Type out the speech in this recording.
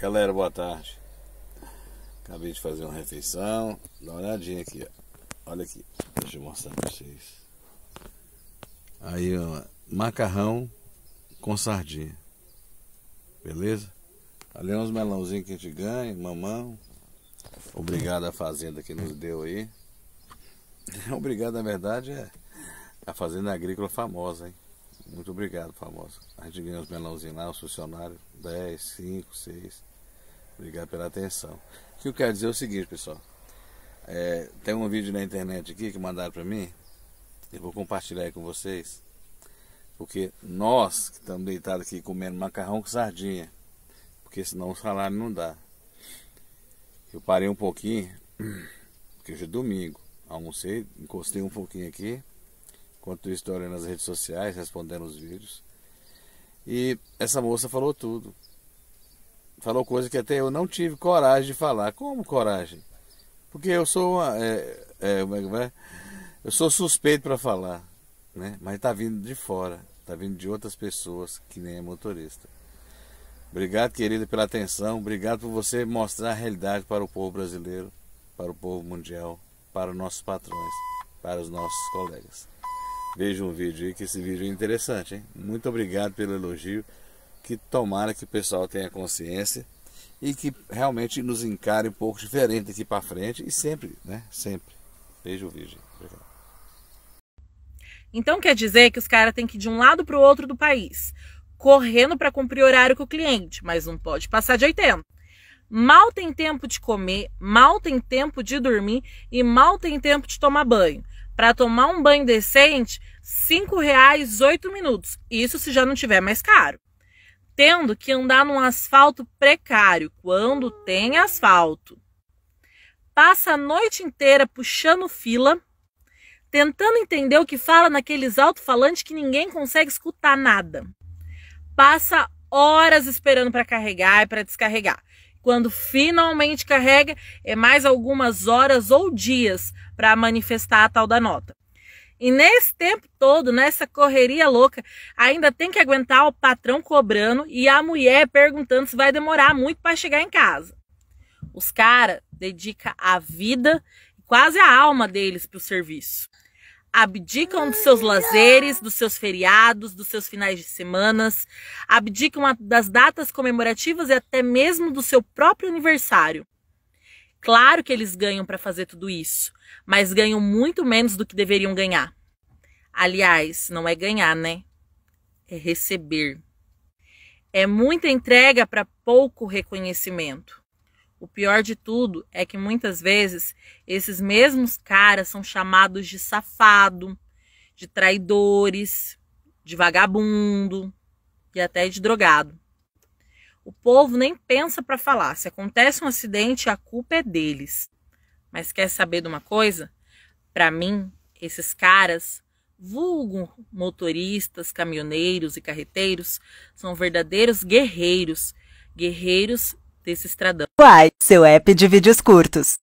Galera, boa tarde. Acabei de fazer uma refeição. Dá uma olhadinha aqui, ó. Olha aqui. Deixa eu mostrar pra vocês. Aí, ó, macarrão com sardinha. Beleza? Ali é uns melãozinhos que a gente ganha, mamão. Obrigado à fazenda que nos deu aí. Obrigado, na verdade, é a fazenda agrícola famosa, hein? Muito obrigado, famosa. A gente ganha uns melãozinhos lá, os funcionários, 10, 5, 6. Obrigado pela atenção. O que eu quero dizer é o seguinte, pessoal. É, tem um vídeo na internet aqui que mandaram para mim. Eu vou compartilhar aí com vocês. Porque nós que estamos deitados aqui comendo macarrão com sardinha. Porque senão o salário não dá. Eu parei um pouquinho, porque hoje é domingo. Almocei, encostei um pouquinho aqui. Enquanto história nas redes sociais, respondendo os vídeos. E essa moça falou tudo falou coisa que até eu não tive coragem de falar. Como coragem? Porque eu sou uma, é, é, é eu sou suspeito para falar, né? Mas está vindo de fora, está vindo de outras pessoas que nem é motorista. Obrigado, querido, pela atenção. Obrigado por você mostrar a realidade para o povo brasileiro, para o povo mundial, para os nossos patrões, para os nossos colegas. Veja um vídeo aí, que esse vídeo é interessante, hein? Muito obrigado pelo elogio que tomara que o pessoal tenha consciência e que realmente nos encare um pouco diferente daqui para frente e sempre, né? Sempre. Beijo, Virgem. Obrigado. Então quer dizer que os caras têm que ir de um lado para o outro do país, correndo para cumprir horário com o cliente, mas não pode passar de 80. Mal tem tempo de comer, mal tem tempo de dormir e mal tem tempo de tomar banho. Para tomar um banho decente, R$ reais oito minutos. Isso se já não tiver mais caro. Entendo que andar num asfalto precário, quando tem asfalto. Passa a noite inteira puxando fila, tentando entender o que fala naqueles alto-falantes que ninguém consegue escutar nada. Passa horas esperando para carregar e para descarregar. Quando finalmente carrega, é mais algumas horas ou dias para manifestar a tal da nota. E nesse tempo todo, nessa correria louca, ainda tem que aguentar o patrão cobrando e a mulher perguntando se vai demorar muito para chegar em casa. Os caras dedicam a vida, quase a alma deles para o serviço. Abdicam dos seus lazeres, dos seus feriados, dos seus finais de semanas, abdicam das datas comemorativas e até mesmo do seu próprio aniversário Claro que eles ganham para fazer tudo isso, mas ganham muito menos do que deveriam ganhar. Aliás, não é ganhar, né? É receber. É muita entrega para pouco reconhecimento. O pior de tudo é que muitas vezes esses mesmos caras são chamados de safado, de traidores, de vagabundo e até de drogado. O povo nem pensa para falar. Se acontece um acidente, a culpa é deles. Mas quer saber de uma coisa? Para mim, esses caras, vulgo motoristas, caminhoneiros e carreteiros, são verdadeiros guerreiros, guerreiros desse estradão. Uai, seu app de vídeos curtos.